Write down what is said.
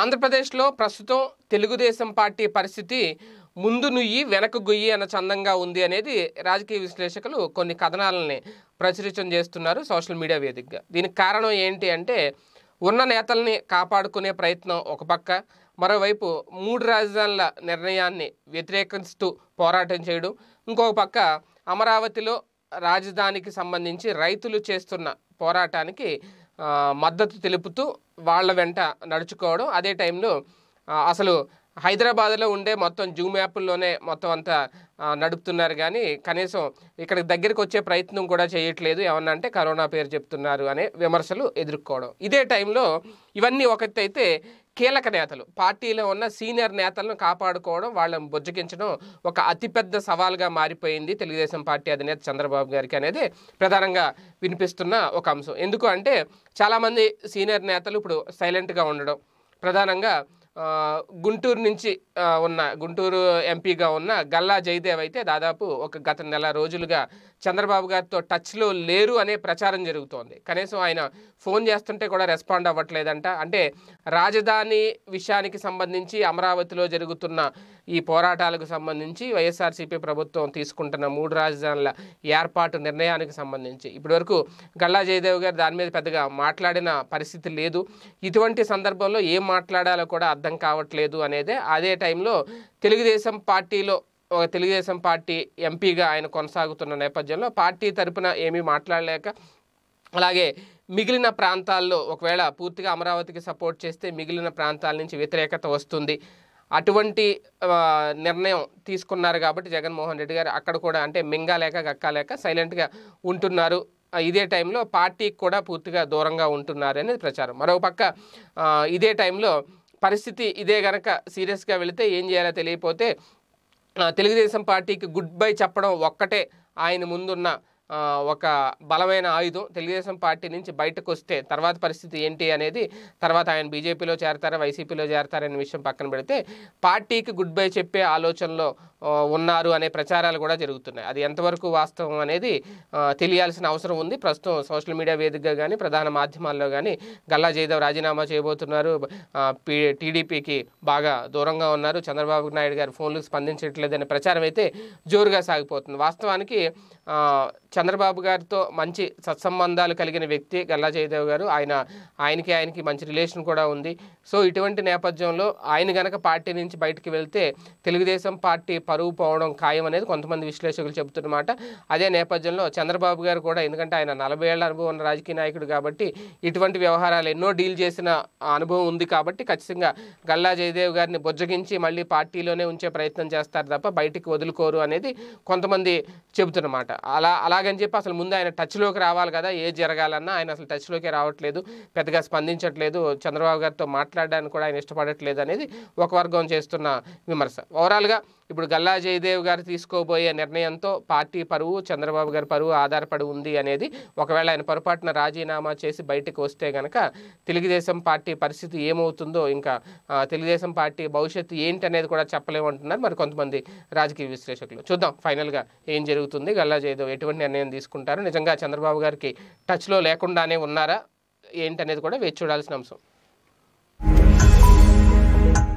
ఆంధ్రప్రదేశ్లో ప్రస్తుతం తెలుగుదేశం పార్టీ పరిస్థితి ముందు నుయ్యి వెనక గొయ్యి అన్న చందంగా ఉంది అనేది రాజకీయ విశ్లేషకులు కొన్ని కథనాలని ప్రచురించం చేస్తున్నారు సోషల్ మీడియా వేదికగా దీనికి కారణం ఏంటి అంటే ఉన్న నేతల్ని కాపాడుకునే ప్రయత్నం ఒక పక్క మరోవైపు మూడు రాజధానుల నిర్ణయాన్ని వ్యతిరేకిస్తూ పోరాటం చేయడం ఇంకొక పక్క అమరావతిలో రాజధానికి సంబంధించి రైతులు చేస్తున్న పోరాటానికి మద్దతు తెలుపుతూ వాళ్ళ వెంట నడుచుకోవడం అదే టైంలో అసలు హైదరాబాద్లో ఉండే మొత్తం జూమ్ యాప్లోనే మొత్తం అంతా నడుపుతున్నారు కానీ కనీసం ఇక్కడ దగ్గరికి వచ్చే ప్రయత్నం కూడా చేయట్లేదు ఏమన్నా అంటే కరోనా పేరు చెప్తున్నారు అనే విమర్శలు ఎదుర్కోవడం ఇదే టైంలో ఇవన్నీ ఒకటైతే కీలక నేతలు పార్టీలో ఉన్న సీనియర్ నేతలను కాపాడుకోవడం వాళ్ళని బుజ్జగించడం ఒక అతిపెద్ద సవాల్గా మారిపోయింది తెలుగుదేశం పార్టీ అధినేత చంద్రబాబు గారికి అనేది ప్రధానంగా వినిపిస్తున్న ఒక అంశం ఎందుకు అంటే చాలామంది సీనియర్ నేతలు ఇప్పుడు సైలెంట్గా ఉండడం ప్రధానంగా గుంటూరు నుంచి ఉన్న గుంటూరు ఎంపీగా ఉన్న గల్లా జయదేవ్ అయితే దాదాపు ఒక గత నెల రోజులుగా చంద్రబాబు గారితో టచ్లో లేరు అనే ప్రచారం జరుగుతోంది కనీసం ఆయన ఫోన్ చేస్తుంటే కూడా రెస్పాండ్ అవ్వట్లేదంట అంటే రాజధాని విషయానికి సంబంధించి అమరావతిలో జరుగుతున్న ఈ పోరాటాలకు సంబంధించి వైఎస్ఆర్సీపీ ప్రభుత్వం తీసుకుంటున్న మూడు రాజధానుల ఏర్పాటు నిర్ణయానికి సంబంధించి ఇప్పటివరకు గల్లా జయదేవ్ గారు దాని మీద పెద్దగా మాట్లాడిన పరిస్థితి లేదు ఇటువంటి సందర్భంలో ఏం మాట్లాడాలో కూడా అర్థం అర్థం కావట్లేదు అనేదే అదే టైంలో తెలుగుదేశం పార్టీలో ఒక తెలుగుదేశం పార్టీ ఎంపీగా ఆయన కొనసాగుతున్న నేపథ్యంలో పార్టీ తరపున ఏమీ మాట్లాడలేక అలాగే మిగిలిన ప్రాంతాల్లో ఒకవేళ పూర్తిగా అమరావతికి సపోర్ట్ చేస్తే మిగిలిన ప్రాంతాల నుంచి వ్యతిరేకత వస్తుంది అటువంటి నిర్ణయం తీసుకున్నారు కాబట్టి జగన్మోహన్ రెడ్డి గారు అక్కడ కూడా అంటే మింగాలేక గక్కాలేక సైలెంట్గా ఉంటున్నారు ఇదే టైంలో పార్టీకి కూడా పూర్తిగా దూరంగా ఉంటున్నారు అనేది ప్రచారం మరోపక్క ఇదే టైంలో పరిస్థితి ఇదే గనక సీరియస్గా వెళితే ఏం చేయాలో తెలియపోతే తెలుగుదేశం పార్టీకి గుడ్ బై చెప్పడం ఒక్కటే ఆయన ముందున్న ఒక బలమైన ఆయుధం తెలుగుదేశం పార్టీ నుంచి బయటకు వస్తే తర్వాత పరిస్థితి ఏంటి అనేది తర్వాత ఆయన బీజేపీలో చేరతారా వైసీపీలో చేరతారనే విషయం పక్కన పెడితే పార్టీకి గుడ్ బై చెప్పే ఆలోచనలో ఉన్నారు అనే ప్రచారాలు కూడా జరుగుతున్నాయి అది ఎంతవరకు వాస్తవం అనేది తెలియాల్సిన అవసరం ఉంది ప్రస్తుతం సోషల్ మీడియా వేదికగా కానీ ప్రధాన మాధ్యమాల్లో కానీ గల్లా జయదేవ్ రాజీనామా చేయబోతున్నారు టీడీపీకి బాగా దూరంగా ఉన్నారు చంద్రబాబు నాయుడు గారు ఫోన్లు స్పందించట్లేదనే ప్రచారం అయితే జోరుగా సాగిపోతుంది వాస్తవానికి చంద్రబాబు గారితో మంచి సత్సంబంధాలు కలిగిన వ్యక్తి గల్లా జయదేవ్ గారు ఆయన ఆయనకి ఆయనకి మంచి రిలేషన్ కూడా ఉంది సో ఇటువంటి నేపథ్యంలో ఆయన గనక పార్టీ నుంచి బయటకు వెళ్తే తెలుగుదేశం పార్టీ పరువు పోవడం ఖాయం అనేది కొంతమంది విశ్లేషకులు చెబుతున్నమాట అదే నేపథ్యంలో చంద్రబాబు గారు కూడా ఎందుకంటే ఆయన నలభై ఏళ్ల అనుభవం ఉన్న రాజకీయ నాయకుడు కాబట్టి ఇటువంటి వ్యవహారాలు ఎన్నో డీల్ చేసిన అనుభవం ఉంది కాబట్టి ఖచ్చితంగా గల్లా జయదేవ్ గారిని బుజ్జగించి మళ్ళీ పార్టీలోనే ఉంచే ప్రయత్నం చేస్తారు తప్ప బయటికి వదులుకోరు అనేది కొంతమంది చెబుతున్నమాట అలా అలాగని చెప్పి అసలు ముందు ఆయన టచ్లోకి రావాలి కదా ఏ జరగాలన్నా ఆయన అసలు టచ్లోకి రావట్లేదు పెద్దగా స్పందించట్లేదు చంద్రబాబు గారితో మాట్లాడడానికి కూడా ఆయన ఇష్టపడట్లేదు అనేది ఒక వర్గం చేస్తున్న విమర్శ ఓవరాల్గా ఇప్పుడు గల్లా జయదేవ్ గారు తీసుకోబోయే నిర్ణయంతో పార్టీ పరువు చంద్రబాబు గారి పరువు ఆధారపడి ఉంది అనేది ఒకవేళ ఆయన పొరపాటున రాజీనామా చేసి బయటకు వస్తే గనక తెలుగుదేశం పార్టీ పరిస్థితి ఏమవుతుందో ఇంకా తెలుగుదేశం పార్టీ భవిష్యత్తు ఏంటనేది కూడా చెప్పలేమంటున్నారు మరి కొంతమంది రాజకీయ విశ్లేషకులు చూద్దాం ఫైనల్గా ఏం జరుగుతుంది గల్లా జయదేవ్ ఎటువంటి నిర్ణయం తీసుకుంటారు నిజంగా చంద్రబాబు గారికి టచ్లో లేకుండానే ఉన్నారా ఏంటనేది కూడా వేచి చూడాల్సిన అంశం